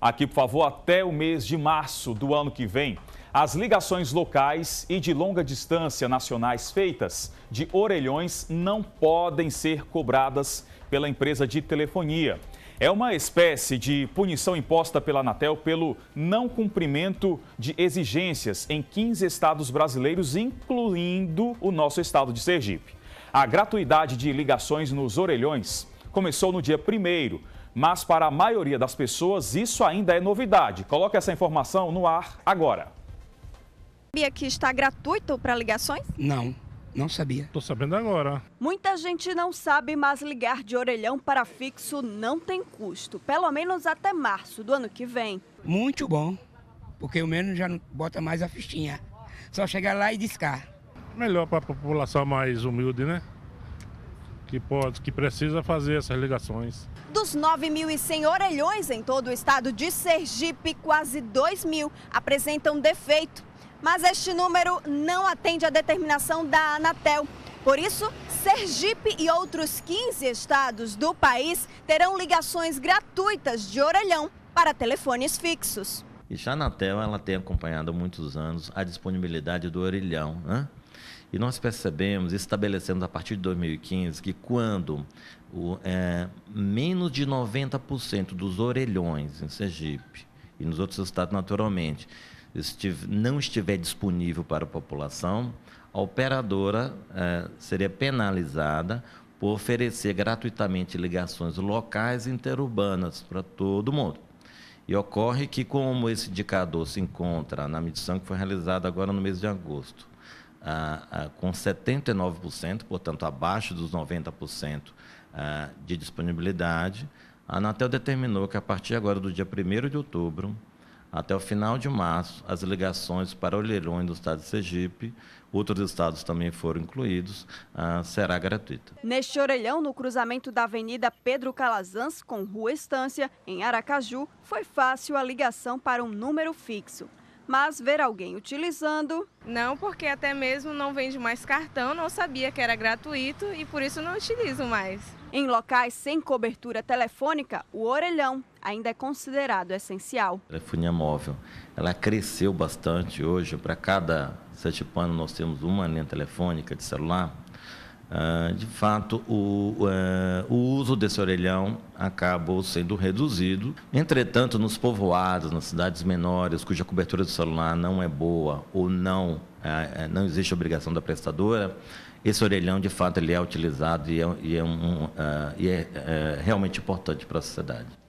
Aqui, por favor, até o mês de março do ano que vem, as ligações locais e de longa distância nacionais feitas de orelhões não podem ser cobradas pela empresa de telefonia. É uma espécie de punição imposta pela Anatel pelo não cumprimento de exigências em 15 estados brasileiros, incluindo o nosso estado de Sergipe. A gratuidade de ligações nos orelhões começou no dia 1 mas para a maioria das pessoas, isso ainda é novidade. Coloque essa informação no ar agora. Sabia que está gratuito para ligações? Não. Não sabia. Tô sabendo agora. Muita gente não sabe, mas ligar de orelhão para fixo não tem custo, pelo menos até março do ano que vem. Muito bom, porque o menos já não bota mais a fichinha. Só chegar lá e discar. Melhor para a população mais humilde, né? que, pode, que precisa fazer essas ligações. Dos 9.100 orelhões em todo o estado de Sergipe, quase 2 mil apresentam defeito. Mas este número não atende à determinação da Anatel. Por isso, Sergipe e outros 15 estados do país terão ligações gratuitas de orelhão para telefones fixos. E já a Anatel ela tem acompanhado há muitos anos a disponibilidade do orelhão, né? E nós percebemos, estabelecemos a partir de 2015, que quando o, é, menos de 90% dos orelhões em Sergipe e nos outros estados naturalmente estive, não estiver disponível para a população, a operadora é, seria penalizada por oferecer gratuitamente ligações locais e interurbanas para todo mundo. E ocorre que, como esse indicador se encontra na medição que foi realizada agora no mês de agosto, ah, com 79%, portanto, abaixo dos 90% ah, de disponibilidade, a Anatel determinou que a partir agora do dia 1 de outubro até o final de março, as ligações para Olheirões do estado de Sergipe, outros estados também foram incluídos, será gratuita. Neste orelhão, no cruzamento da Avenida Pedro Calazans com Rua Estância, em Aracaju, foi fácil a ligação para um número fixo mas ver alguém utilizando. Não, porque até mesmo não vende mais cartão, não sabia que era gratuito e por isso não utilizo mais. Em locais sem cobertura telefônica, o orelhão ainda é considerado essencial. A telefonia móvel, ela cresceu bastante hoje. Para cada setipano nós temos uma linha telefônica de celular. Ah, de fato, o, eh, o, uso desse orelhão acabou sendo reduzido. Entretanto, nos povoados, nas cidades menores, cuja cobertura do celular não é boa ou não, eh, eh, não existe obrigação da prestadora, esse orelhão, de fato, ele é utilizado e é, e é, um, ah, e é realmente importante para a sociedade.